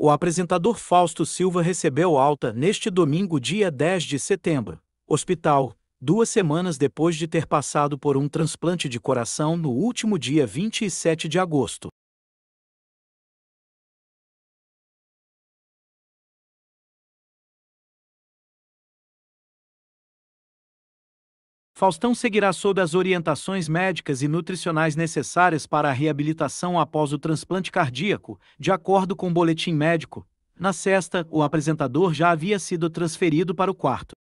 o apresentador Fausto Silva recebeu alta neste domingo, dia 10 de setembro, hospital, duas semanas depois de ter passado por um transplante de coração no último dia 27 de agosto. Faustão seguirá sob as orientações médicas e nutricionais necessárias para a reabilitação após o transplante cardíaco, de acordo com o boletim médico. Na sexta, o apresentador já havia sido transferido para o quarto.